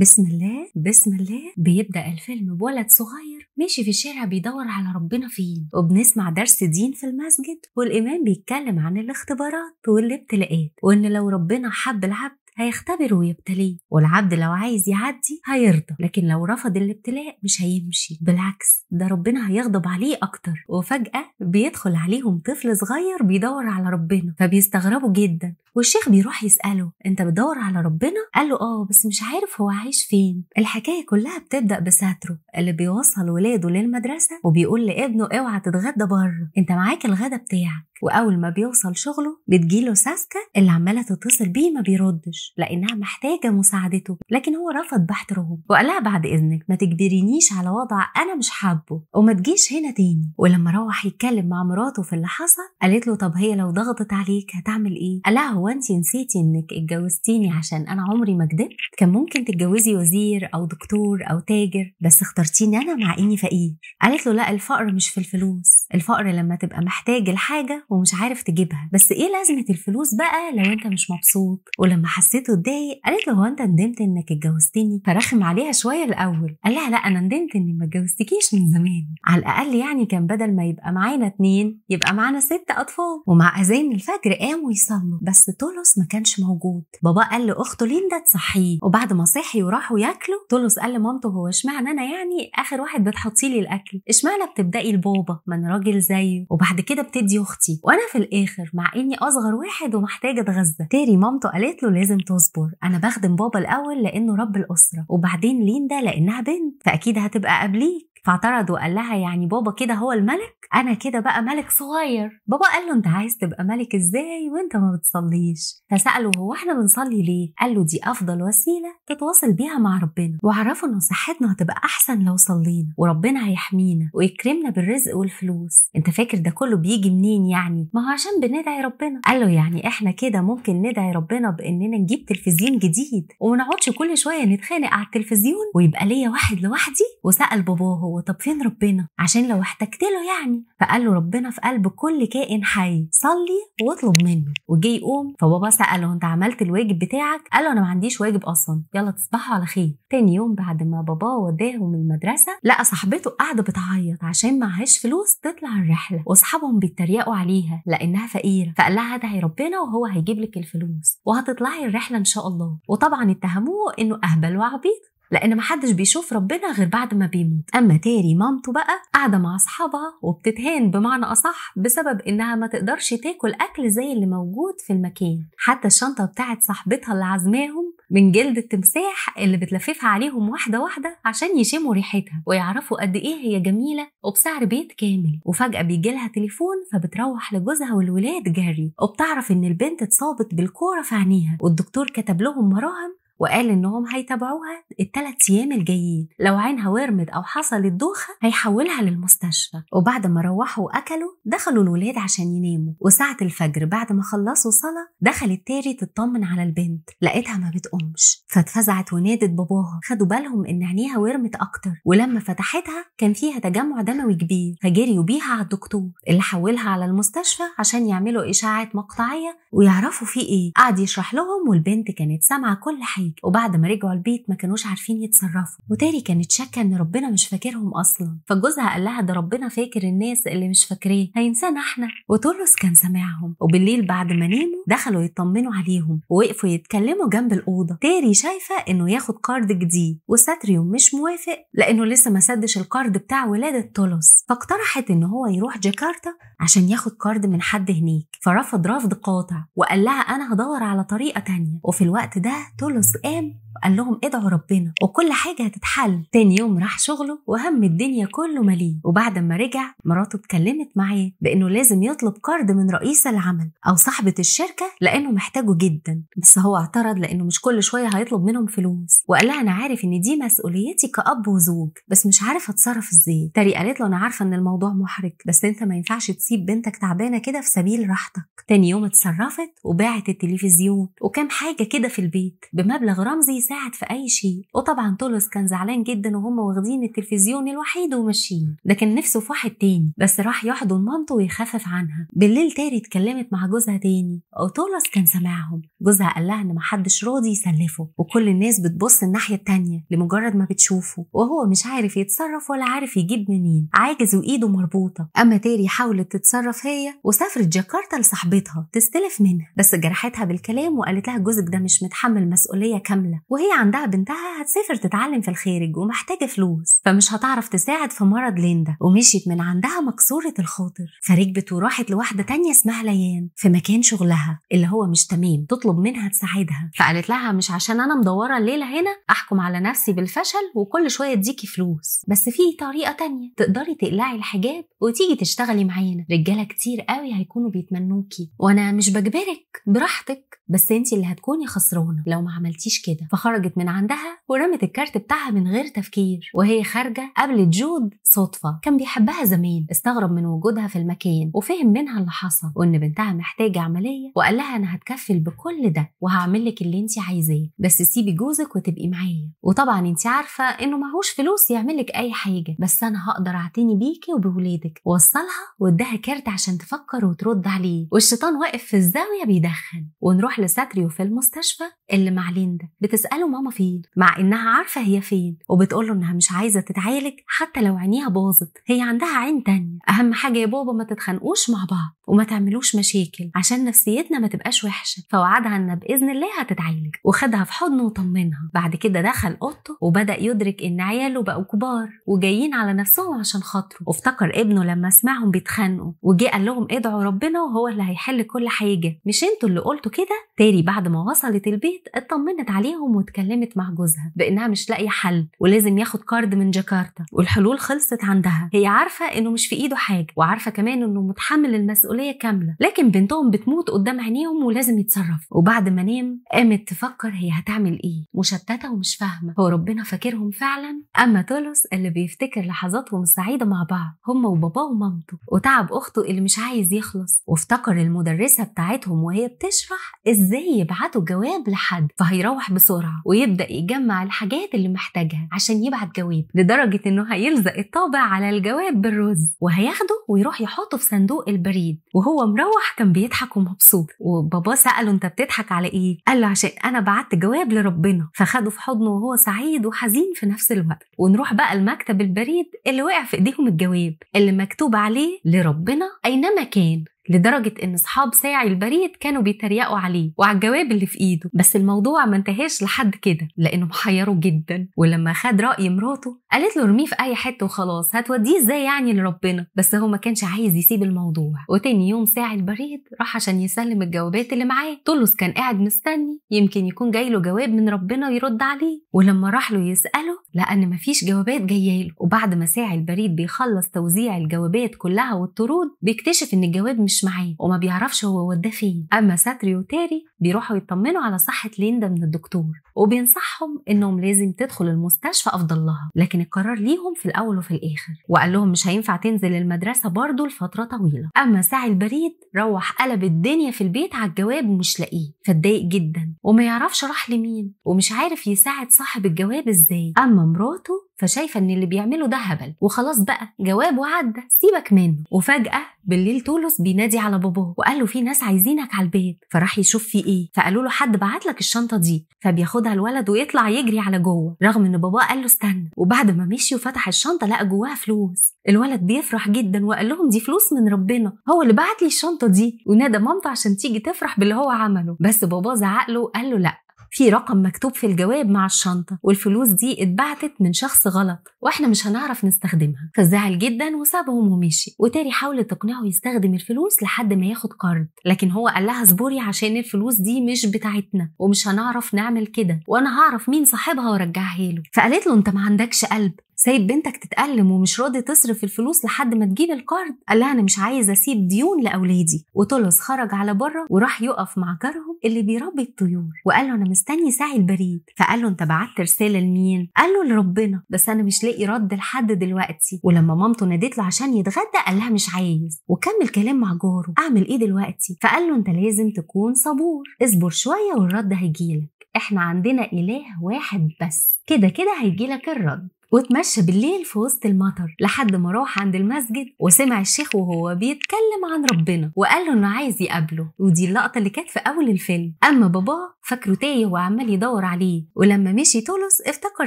بسم الله بسم الله بيبدأ الفيلم بولد صغير ماشي في الشارع بيدور على ربنا فين وبنسمع درس دين في المسجد والإمام بيتكلم عن الاختبارات والابتلاءات وإن لو ربنا حب العبد هيختبر ويبتليه والعبد لو عايز يعدي هيرضى لكن لو رفض الابتلاء مش هيمشي بالعكس ده ربنا هيغضب عليه اكتر وفجاه بيدخل عليهم طفل صغير بيدور على ربنا فبيستغربوا جدا والشيخ بيروح يساله انت بتدور على ربنا قال له اه بس مش عارف هو عايش فين الحكايه كلها بتبدا بساتره اللي بيوصل ولاده للمدرسه وبيقول لابنه اوعى تتغدى بره انت معاك الغدا بتاعك واول ما بيوصل شغله بتجيله ساسكا اللي عماله تتصل بيه ما بيردش لأنها محتاجة مساعدته لكن هو رفض باحترام وقال لها بعد إذنك ما تجبرينيش على وضع أنا مش حابه وما تجيش هنا تاني ولما روح يتكلم مع مراته في اللي حصل قالت له طب هي لو ضغطت عليك هتعمل إيه؟ قال لها هو أنت نسيتي إنك اتجوزتيني عشان أنا عمري ما كدبت؟ كان ممكن تتجوزي وزير أو دكتور أو تاجر بس اخترتيني أنا مع إني فقير قالت له لا الفقر مش في الفلوس الفقر لما تبقى محتاج الحاجة ومش عارف تجيبها بس إيه لازمة الفلوس بقى لو أنت مش مبسوط ولما حسيت حسيته اتضايق قالت له هو انت ندمت انك اتجوزتني فرخم عليها شويه الاول قال لها لا انا ندمت اني ما اتجوزتكيش من زمان على الاقل يعني كان بدل ما يبقى معانا اتنين يبقى معانا ست اطفال ومع اذان الفجر قاموا يصلوا بس طولس ما كانش موجود بابا قال لاخته ليندا تصحيه وبعد ما صحي وراحوا ياكلوا طولس قال لمامته هو اشمعنى انا يعني اخر واحد بتحطي لي الاكل اشمعنى بتبداي لبابا ما انا راجل زيه وبعد كده بتدي اختي وانا في الاخر مع اني اصغر واحد ومحتاجه اتغذى تاري مامته قالت له لازم تصبر انا بخدم بابا الاول لانه رب الاسره وبعدين ليندا لانها بنت فاكيد هتبقى قبليك فاعترض وقال لها يعني بابا كده هو الملك انا كده بقى ملك صغير بابا قال له انت عايز تبقى ملك ازاي وانت ما بتصليش فساله هو احنا بنصلي ليه قال له دي افضل وسيله تتواصل بيها مع ربنا وعرفه ان صحتنا هتبقى احسن لو صلينا وربنا هيحمينا ويكرمنا بالرزق والفلوس انت فاكر ده كله بيجي منين يعني ما هو عشان بندعي ربنا قال له يعني احنا كده ممكن ندعي ربنا باننا نجيب تلفزيون جديد وما نقعدش كل شويه نتخانق على التلفزيون ويبقى ليا واحد لوحدي وسال باباه هو هو طب فين ربنا عشان لو احتجت له يعني فقال له ربنا في قلب كل كائن حي صلي واطلب منه وجه يقوم فبابا ساله انت عملت الواجب بتاعك قال له انا ما عنديش واجب اصلا يلا تصبحوا على خير تاني يوم بعد ما بابا وداهم المدرسه لقى صاحبته قاعده بتعيط عشان معهاش فلوس تطلع الرحله واصحابهم بيتريقوا عليها لانها فقيره فقال لها ادعي ربنا وهو هيجيب لك الفلوس وهتطلعي الرحله ان شاء الله وطبعا اتهموه انه اهبل وعبيط لان محدش بيشوف ربنا غير بعد ما بيموت اما تاري مامته بقى قاعده مع اصحابها وبتتهان بمعنى اصح بسبب انها ما تقدرش تاكل اكل زي اللي موجود في المكان حتى الشنطه بتاعت صاحبتها اللي عزماهم من جلد التمساح اللي بتلففها عليهم واحدة واحدة عشان يشموا ريحتها ويعرفوا قد إيه هي جميلة وبسعر بيت كامل وفجأة بيجيلها تليفون فبتروح لجوزها والولاد جري وبتعرف إن البنت اتصابت بالكورة في عينيها والدكتور كتب لهم مراهم وقال انهم هيتابعوها الثلاث ايام الجايين لو عينها ورمت او حصلت دوخه هيحولها للمستشفى وبعد ما روحوا واكلوا دخلوا الولاد عشان يناموا وساعه الفجر بعد ما خلصوا صلاه دخلت تاري تطمن على البنت لقيتها ما بتقومش فاتفزعت ونادت باباها خدوا بالهم ان عينيها ورمت اكتر ولما فتحتها كان فيها تجمع دموي كبير فجريوا بيها على الدكتور اللي حولها على المستشفى عشان يعملوا اشاعات مقطعيه ويعرفوا في ايه قعد يشرح لهم والبنت كانت سامعه كل حاجه الحي وبعد ما رجعوا البيت ما كانوش عارفين يتصرفوا وتاري كانت شاكه ان ربنا مش فاكرهم اصلا فجوزها قال لها ده ربنا فاكر الناس اللي مش فاكرين هينسانا احنا وترس كان سامعهم وبالليل بعد ما ناموا دخلوا يطمنوا عليهم ووقفوا يتكلموا جنب الاوضه تاري شايفه انه ياخد قرض جديد وساتريوم مش موافق لانه لسه ما سدش القرض بتاع ولاده تولوس فاقترحت ان هو يروح جاكرتا عشان ياخد قرض من حد هناك فرفض رفض قاطع وقال لها انا هدور على طريقه تانية وفي الوقت ده تولوس قام وقال لهم ادعوا ربنا وكل حاجه هتتحل تاني يوم راح شغله وهم الدنيا كله مليه وبعد ما رجع مراته اتكلمت معاه بانه لازم يطلب قرض من رئيس العمل او صاحبه الشركه لانه محتاجه جدا بس هو اعترض لانه مش كل شويه هيطلب منهم فلوس وقال لها انا عارف ان دي مسؤوليتي كاب وزوج بس مش عارف اتصرف ازاي تاري قالت له انا عارفه ان الموضوع محرج بس انت ما ينفعش تسيب بنتك تعبانه كده في سبيل راحتك تاني يوم اتصرفت وباعت التلفزيون وكام حاجه كده في البيت بمبلغ مبلغ رمزي يساعد في أي شيء وطبعا تولس كان زعلان جدا وهم واخدين التلفزيون الوحيد وماشيين ده كان نفسه في واحد تاني بس راح يحضن مامته ويخفف عنها بالليل تاري اتكلمت مع جوزها تاني وتولس كان سامعهم جوزها قال لها إن محدش راضي يسلفه وكل الناس بتبص الناحية التانية لمجرد ما بتشوفه وهو مش عارف يتصرف ولا عارف يجيب منين عاجز وإيده مربوطة أما تاري حاولت تتصرف هي وسافرت جاكرتا لصاحبتها تستلف منها بس جرحتها بالكلام وقالت لها جوزك ده مش متحمل مسؤولية كاملة وهي عندها بنتها هتسافر تتعلم في الخارج ومحتاجة فلوس فمش هتعرف تساعد في مرض ليندا ومشيت من عندها مكسورة الخاطر فركبت وراحت لواحدة تانية اسمها ليان في مكان شغلها اللي هو مش تمام تطلب منها تساعدها فقالت لها مش عشان أنا مدورة الليلة هنا أحكم على نفسي بالفشل وكل شوية اديكي فلوس بس في طريقة تانية تقدري تقلعي الحجاب وتيجي تشتغلي معانا رجالة كتير قوي هيكونوا بيتمنوكي وأنا مش بجبرك براحتك بس انت اللي هتكوني خسرانة لو ما عملتي عملتيش كده فخرجت من عندها ورمت الكارت بتاعها من غير تفكير وهي خارجه قابلت جود صدفه كان بيحبها زمان استغرب من وجودها في المكان وفهم منها اللي حصل وان بنتها محتاجه عمليه وقال لها انا هتكفل بكل ده وهعمل لك اللي انت عايزاه بس سيبي جوزك وتبقي معايا وطبعا انت عارفه انه معهوش فلوس يعمل لك اي حاجه بس انا هقدر اعتني بيكي وبولادك وصلها واداها كارت عشان تفكر وترد عليه والشيطان واقف في الزاويه بيدخن ونروح لساتريو في المستشفى اللي معلين ده بتساله ماما فين مع انها عارفه هي فين وبتقول انها مش عايزه تتعالج حتى لو عينيها باظت هي عندها عين تانية اهم حاجه يا بابا ما تتخانقوش مع بعض وما تعملوش مشاكل عشان نفسيتنا ما تبقاش وحشه فوعدها ان باذن الله هتتعالج وخدها في حضنه وطمنها بعد كده دخل اوضته وبدا يدرك ان عياله بقوا كبار وجايين على نفسهم عشان خاطره وافتكر ابنه لما سمعهم بيتخانقوا وجه قال لهم ادعوا ربنا وهو اللي هيحل كل حاجه مش انتوا اللي قلتوا كده تاري بعد ما وصلت البيت اطمنت عليهم واتكلمت مع جوزها بانها مش لاقيه حل ولازم ياخد كارد من جاكرتا والحلول خلصت عندها هي عارفه انه مش في ايده حاجه وعارفه كمان انه متحمل المسؤوليه المسؤوليه كامله لكن بنتهم بتموت قدام عينيهم ولازم يتصرف وبعد ما نام قامت تفكر هي هتعمل ايه مشتته ومش فاهمه هو ربنا فاكرهم فعلا اما تولس اللي بيفتكر لحظاتهم السعيده مع بعض هم وباباه ومامته وتعب اخته اللي مش عايز يخلص وافتكر المدرسه بتاعتهم وهي بتشرح ازاي يبعتوا جواب لحد فهيروح بسرعه ويبدا يجمع الحاجات اللي محتاجها عشان يبعت جواب لدرجه انه هيلزق الطابع على الجواب بالرز وهياخده ويروح يحطه في صندوق البريد وهو مروح كان بيضحك ومبسوط وباباه ساله انت بتضحك على ايه قال له عشان انا بعت جواب لربنا فخده في حضنه وهو سعيد وحزين في نفس الوقت ونروح بقى المكتب البريد اللي وقع في ايديهم الجواب اللي مكتوب عليه لربنا اينما كان لدرجة إن أصحاب ساعي البريد كانوا بيتريقوا عليه وعلى الجواب اللي في إيده بس الموضوع ما انتهاش لحد كده لأنه محيره جدا ولما خد رأي مراته قالت له ارميه في أي حتة وخلاص هتوديه إزاي يعني لربنا بس هو ما كانش عايز يسيب الموضوع وتاني يوم ساعي البريد راح عشان يسلم الجوابات اللي معاه طولس كان قاعد مستني يمكن يكون جاي له جواب من ربنا يرد عليه ولما راح له يسأله لقى إن مفيش جوابات جاية له وبعد ما ساعي البريد بيخلص توزيع الجوابات كلها والطرود بيكتشف إن الجواب مش مش معاه وما بيعرفش هو وداه فين اما ساتري وتاري بيروحوا يطمنوا على صحه ليندا من الدكتور وبينصحهم انهم لازم تدخل المستشفى افضل لها لكن القرار ليهم في الاول وفي الاخر وقال لهم مش هينفع تنزل المدرسه برضه لفتره طويله اما ساعي البريد روح قلب الدنيا في البيت على الجواب ومش لاقيه فاتضايق جدا وما يعرفش راح لمين ومش عارف يساعد صاحب الجواب ازاي اما مراته فشايفه ان اللي بيعمله ده هبل وخلاص بقى جوابه عدى سيبك منه وفجاه بالليل تولس بينادي على باباه وقال له في ناس عايزينك على البيت فراح يشوف في ايه فقالوا له حد بعت لك الشنطه دي فبياخدها الولد ويطلع يجري على جوه رغم ان باباه قال له استنى وبعد ما مشي وفتح الشنطه لقى جواها فلوس الولد بيفرح جدا وقال لهم دي فلوس من ربنا هو اللي بعت لي الشنطه دي ونادى مامته عشان تيجي تفرح باللي هو عمله بس باباه زعق له وقال له لا في رقم مكتوب في الجواب مع الشنطه والفلوس دي اتبعتت من شخص غلط واحنا مش هنعرف نستخدمها فزعل جدا وسابهم ومشي وتاري حاول تقنعه يستخدم الفلوس لحد ما ياخد قرض لكن هو قال لها اصبري عشان الفلوس دي مش بتاعتنا ومش هنعرف نعمل كده وانا هعرف مين صاحبها وارجعها له فقالت له انت ما عندكش قلب سايب بنتك تتألم ومش راضي تصرف الفلوس لحد ما تجيب القرض قال لها انا مش عايز اسيب ديون لاولادي وطلس خرج على بره وراح يقف مع جارهم اللي بيربي الطيور وقال له انا مستني ساعي البريد فقال له انت بعت رساله لمين قال له لربنا بس انا مش لاقي رد لحد دلوقتي ولما مامته نادت له عشان يتغدى قال لها مش عايز وكمل كلام مع جاره اعمل ايه دلوقتي فقال له انت لازم تكون صبور اصبر شويه والرد هيجيلك احنا عندنا اله واحد بس كده كده هيجيلك الرد واتمشى بالليل في وسط المطر لحد ما راح عند المسجد وسمع الشيخ وهو بيتكلم عن ربنا وقال له انه عايز يقابله ودي اللقطه اللي كانت في اول الفيلم اما باباه فاكره تايه وعمال يدور عليه ولما مشي تولس افتكر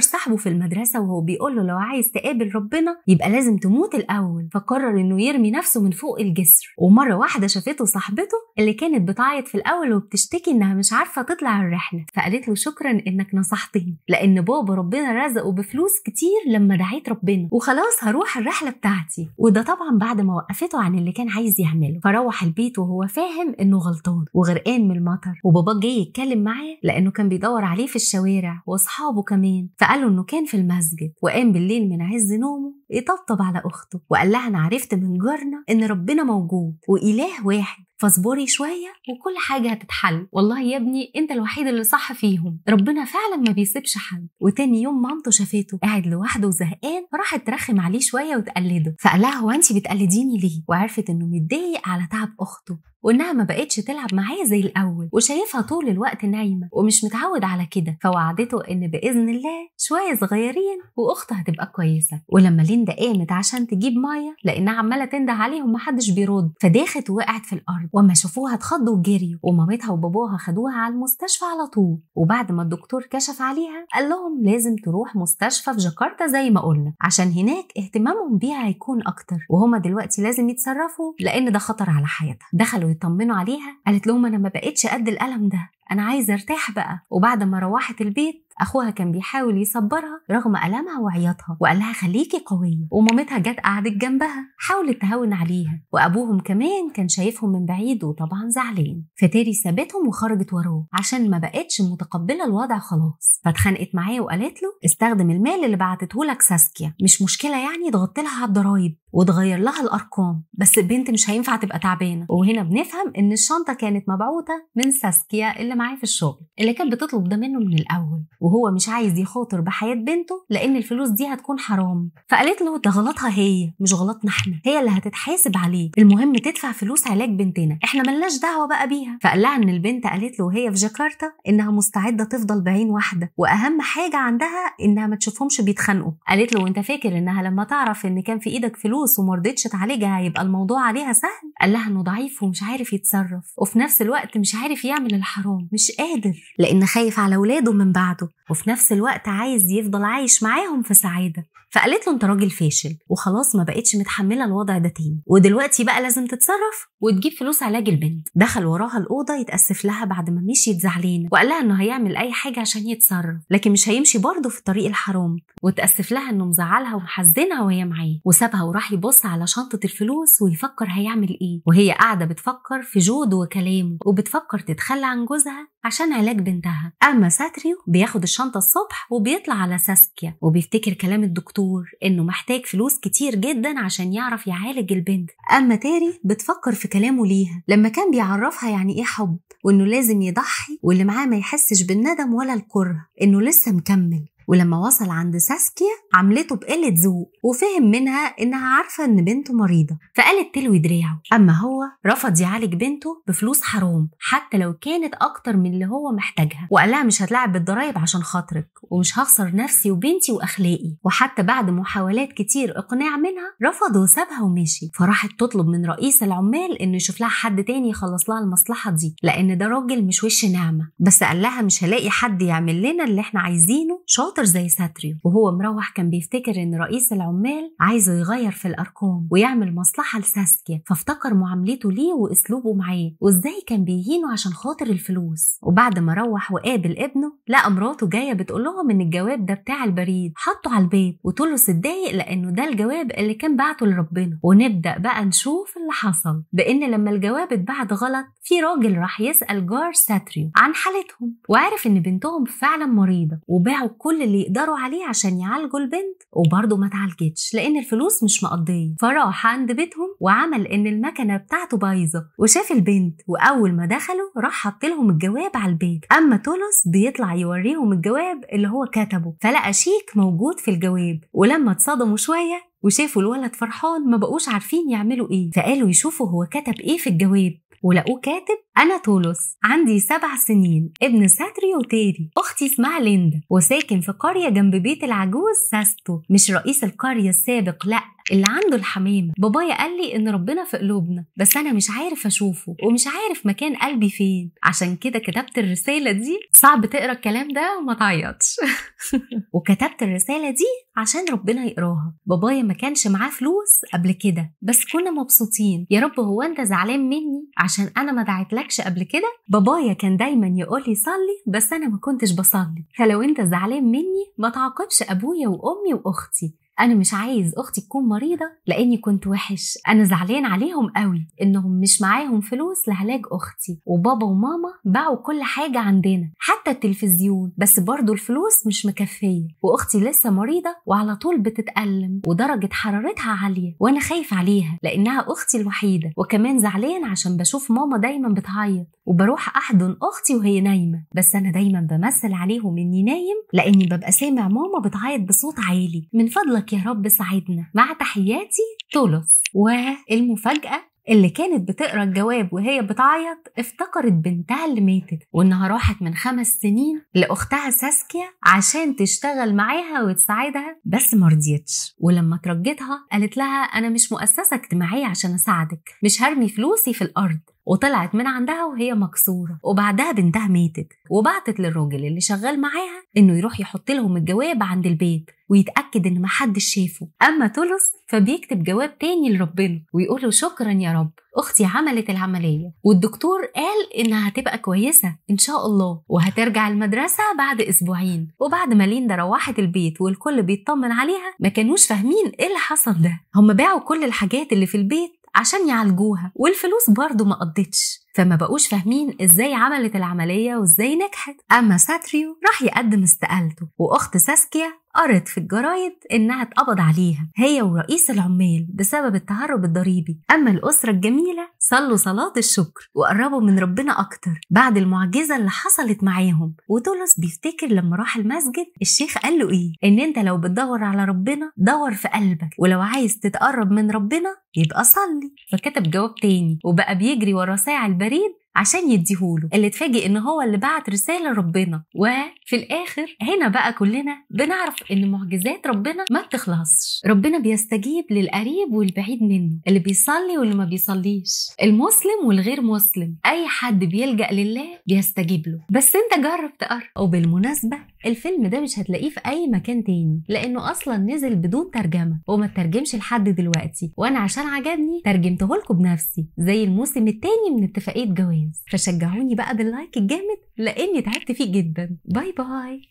صاحبه في المدرسه وهو بيقول له لو عايز تقابل ربنا يبقى لازم تموت الاول فقرر انه يرمي نفسه من فوق الجسر ومره واحده شافته صاحبته اللي كانت بتعيط في الاول وبتشتكي انها مش عارفه تطلع الرحله فقالت له شكرا انك نصحتني لان بابا ربنا رزقه بفلوس كتير كتير لما دعيت ربنا وخلاص هروح الرحله بتاعتي وده طبعا بعد ما وقفته عن اللي كان عايز يعمله فروح البيت وهو فاهم انه غلطان وغرقان من المطر وبابا جه يتكلم معاه لانه كان بيدور عليه في الشوارع واصحابه كمان فقالوا انه كان في المسجد وقام بالليل من عز نومه يطبطب على اخته وقال لها انا عرفت من جارنا ان ربنا موجود واله واحد فاصبري شويه وكل حاجه هتتحل والله يا ابني انت الوحيد اللي صح فيهم ربنا فعلا ما بيسيبش حد وتاني يوم مامته شافته قاعد لوحده وزهقان راحت ترخم عليه شويه وتقلده فقال لها هو انت بتقلديني ليه وعرفت انه متضايق على تعب اخته وانها ما بقتش تلعب معايا زي الاول وشايفها طول الوقت نايمه ومش متعود على كده فوعدته ان باذن الله شويه صغيرين واختها هتبقى كويسه ولما ليندا قامت عشان تجيب مايه لانها عماله تنده عليهم محدش بيرد فداخت ووقعت في الارض وما شافوها اتخضوا وجريوا ومامتها وباباها خدوها على المستشفى على طول وبعد ما الدكتور كشف عليها قال لهم لازم تروح مستشفى في جاكرتا زي ما قلنا عشان هناك اهتمامهم بيها هيكون اكتر وهما دلوقتي لازم يتصرفوا لان ده خطر على حياتها دخلوا يطمنوا عليها قالت لهم انا ما بقتش قد الالم ده انا عايزه ارتاح بقى وبعد ما روحت البيت اخوها كان بيحاول يصبرها رغم المها وعياطها وقال لها خليكي قويه ومامتها جت قعدت جنبها حاولت تهون عليها وابوهم كمان كان شايفهم من بعيد وطبعا زعلان فتيري سابتهم وخرجت وراه عشان ما بقتش متقبله الوضع خلاص فاتخانقت معاه وقالت له استخدم المال اللي بعتته لك ساسكيا مش مشكله يعني ضغطت لها على الضرايب وتغير لها الارقام بس البنت مش هينفع تبقى تعبانه وهنا بنفهم ان الشنطه كانت مبعوثه من ساسكيا اللي معاه في الشغل اللي كانت بتطلب ده منه من الاول وهو مش عايز يخاطر بحياه بنته لان الفلوس دي هتكون حرام فقالت له ده غلطها هي مش غلطنا احنا هي اللي هتتحاسب عليه المهم تدفع فلوس علاج بنتنا احنا ملناش دعوه بقى بيها فقال لها ان البنت قالت له وهي في جاكرتا انها مستعده تفضل بعين واحده واهم حاجه عندها انها ما تشوفهمش بيتخانقوا قالت له وانت فاكر انها لما تعرف ان كان في ايدك فلوس فلوس ومرضتش تعالجها يبقى الموضوع عليها سهل قال لها انه ضعيف ومش عارف يتصرف وفي نفس الوقت مش عارف يعمل الحرام مش قادر لان خايف على اولاده من بعده وفي نفس الوقت عايز يفضل عايش معاهم في سعاده فقالت له انت راجل فاشل وخلاص ما بقتش متحمله الوضع ده تاني ودلوقتي بقى لازم تتصرف وتجيب فلوس علاج البنت دخل وراها الاوضه يتاسف لها بعد ما مشيت زعلانه وقال لها انه هيعمل اي حاجه عشان يتصرف لكن مش هيمشي برضه في الطريق الحرام وتاسف لها انه مزعلها ومحزنها وهي معاه وسابها وراح يبص على شنطه الفلوس ويفكر هيعمل ايه وهي قاعده بتفكر في جود وكلامه وبتفكر تتخلى عن جوزها عشان علاج بنتها اما ساتريو بياخد الشنطه الصبح وبيطلع على ساسكيا وبيفتكر كلام الدكتور دكتور انه محتاج فلوس كتير جدا عشان يعرف يعالج البنت اما تاري بتفكر في كلامه ليها لما كان بيعرفها يعني ايه حب وانه لازم يضحي واللي معاه ما يحسش بالندم ولا الكره انه لسه مكمل ولما وصل عند ساسكيا عملته بقلة ذوق وفهم منها إنها عارفة إن بنته مريضة فقالت تلوي دراعه أما هو رفض يعالج بنته بفلوس حرام حتى لو كانت أكتر من اللي هو محتاجها وقالها مش هتلعب بالضرايب عشان خاطرك ومش هخسر نفسي وبنتي وأخلاقي وحتى بعد محاولات كتير إقناع منها رفض وسابها ومشي فراحت تطلب من رئيس العمال إنه يشوف لها حد تاني يخلص لها المصلحة دي لأن ده راجل مش وش نعمة بس قال لها مش هلاقي حد يعمل لنا اللي إحنا عايزينه شاطر شاطر زي ساتريو وهو مروح كان بيفتكر ان رئيس العمال عايزه يغير في الارقام ويعمل مصلحه لساسكيا فافتكر معاملته ليه واسلوبه معاه وازاي كان بيهينه عشان خاطر الفلوس وبعد ما روح وقابل ابنه لقى مراته جايه بتقول لهم ان الجواب ده بتاع البريد حطه على الباب وطوله اتضايق لانه ده الجواب اللي كان بعته لربنا ونبدا بقى نشوف اللي حصل بان لما الجواب اتبعت غلط في راجل راح يسال جار ساتريو عن حالتهم وعرف ان بنتهم فعلا مريضه وباعوا كل اللي يقدروا عليه عشان يعالجوا البنت وبرضه ما اتعالجتش لان الفلوس مش مقضيه فراح عند بيتهم وعمل ان المكنه بتاعته بايظه وشاف البنت واول ما دخلوا راح حط لهم الجواب على البيت اما تولس بيطلع يوريهم الجواب اللي هو كتبه فلقى شيك موجود في الجواب ولما اتصدموا شويه وشافوا الولد فرحان ما بقوش عارفين يعملوا ايه فقالوا يشوفوا هو كتب ايه في الجواب ولقوه كاتب أنا تولس عندي سبع سنين ابن ساتري وتيري أختي اسمها ليندا وساكن في قرية جنب بيت العجوز ساستو مش رئيس القرية السابق لأ اللي عنده الحمامه بابايا قال لي ان ربنا في قلوبنا بس انا مش عارف اشوفه ومش عارف مكان قلبي فين عشان كده كتبت الرساله دي صعب تقرا الكلام ده وما تعيطش وكتبت الرساله دي عشان ربنا يقراها بابايا ما كانش معاه فلوس قبل كده بس كنا مبسوطين يا رب هو انت زعلان مني عشان انا ما دعيتلكش قبل كده بابايا كان دايما يقول لي صلي بس انا ما كنتش بصلي فلو انت زعلان مني ما تعاقبش ابويا وامي واختي انا مش عايز اختي تكون مريضه لاني كنت وحش انا زعلان عليهم قوي انهم مش معاهم فلوس لعلاج اختي وبابا وماما باعوا كل حاجه عندنا حتى التلفزيون بس برضه الفلوس مش مكفيه واختي لسه مريضه وعلى طول بتتالم ودرجه حرارتها عاليه وانا خايف عليها لانها اختي الوحيده وكمان زعلان عشان بشوف ماما دايما بتعيط وبروح احضن اختي وهي نايمه بس انا دايما بمثل عليهم اني نايم لاني ببقى سامع ماما بتعيط بصوت عالي من فضلك يا رب ساعدنا مع تحياتي طولس والمفاجأة اللي كانت بتقرا الجواب وهي بتعيط افتكرت بنتها اللي ماتت وانها راحت من خمس سنين لاختها ساسكيا عشان تشتغل معاها وتساعدها بس ما رضيتش ولما ترجتها قالت لها انا مش مؤسسه اجتماعيه عشان اساعدك مش هرمي فلوسي في الارض وطلعت من عندها وهي مكسوره وبعدها بنتها ماتت وبعتت للراجل اللي شغال معاها انه يروح يحط لهم الجواب عند البيت ويتأكد إن محدش شافه أما تولس فبيكتب جواب تاني لربنا ويقول له شكرا يا رب أختي عملت العملية والدكتور قال إنها هتبقى كويسة إن شاء الله وهترجع المدرسة بعد أسبوعين وبعد ما ليندا روحت البيت والكل بيطمن عليها ما كانوش فاهمين إيه اللي حصل ده هم باعوا كل الحاجات اللي في البيت عشان يعالجوها والفلوس برضه ما قضتش فما بقوش فاهمين ازاي عملت العملية وازاي نجحت أما ساتريو راح يقدم استقالته وأخت ساسكيا قرت في الجرايد انها اتقبض عليها هي ورئيس العمال بسبب التهرب الضريبي اما الاسره الجميله صلوا صلاه الشكر وقربوا من ربنا اكتر بعد المعجزه اللي حصلت معاهم وتولس بيفتكر لما راح المسجد الشيخ قال له ايه ان انت لو بتدور على ربنا دور في قلبك ولو عايز تتقرب من ربنا يبقى صلي فكتب جواب تاني وبقى بيجري ورا ساعه البريد البريد عشان يديهوله اللي اتفاجئ ان هو اللي بعت رساله لربنا وفي الاخر هنا بقى كلنا بنعرف ان معجزات ربنا ما بتخلصش ربنا بيستجيب للقريب والبعيد منه اللي بيصلي واللي ما بيصليش المسلم والغير مسلم اي حد بيلجا لله بيستجيب له بس انت جرب تقرب وبالمناسبه الفيلم ده مش هتلاقيه في اي مكان تاني لانه اصلا نزل بدون ترجمه وما ترجمش لحد دلوقتي وانا عشان عجبني ترجمته لكم بنفسي زي الموسم التاني من اتفاقيه جواز فشجعوني بقى باللايك الجامد لاني تعبت فيه جدا باي باي